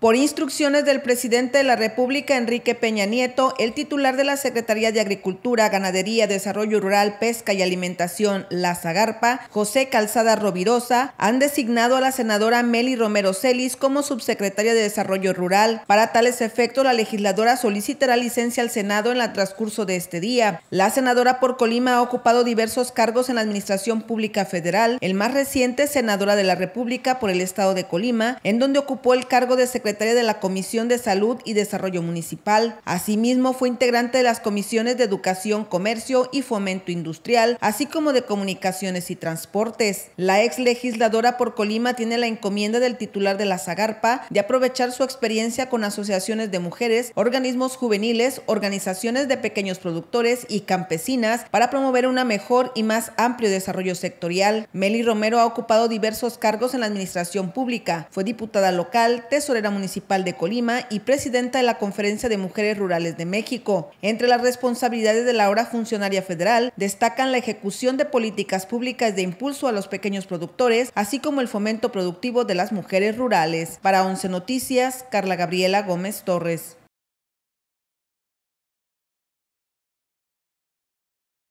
Por instrucciones del presidente de la República, Enrique Peña Nieto, el titular de la Secretaría de Agricultura, Ganadería, Desarrollo Rural, Pesca y Alimentación, la Zagarpa, José Calzada Rovirosa, han designado a la senadora Meli Romero Celis como subsecretaria de Desarrollo Rural. Para tales efectos, la legisladora solicitará licencia al Senado en el transcurso de este día. La senadora por Colima ha ocupado diversos cargos en la Administración Pública Federal, el más reciente, senadora de la República por el Estado de Colima, en donde ocupó el cargo de secretaria secretaria de la Comisión de Salud y Desarrollo Municipal. Asimismo, fue integrante de las comisiones de Educación, Comercio y Fomento Industrial, así como de Comunicaciones y Transportes. La ex legisladora por Colima tiene la encomienda del titular de la Zagarpa de aprovechar su experiencia con asociaciones de mujeres, organismos juveniles, organizaciones de pequeños productores y campesinas para promover una mejor y más amplio desarrollo sectorial. Meli Romero ha ocupado diversos cargos en la administración pública. Fue diputada local, tesorera municipal, Municipal de Colima y presidenta de la Conferencia de Mujeres Rurales de México. Entre las responsabilidades de la ahora funcionaria federal destacan la ejecución de políticas públicas de impulso a los pequeños productores, así como el fomento productivo de las mujeres rurales. Para Once Noticias, Carla Gabriela Gómez Torres.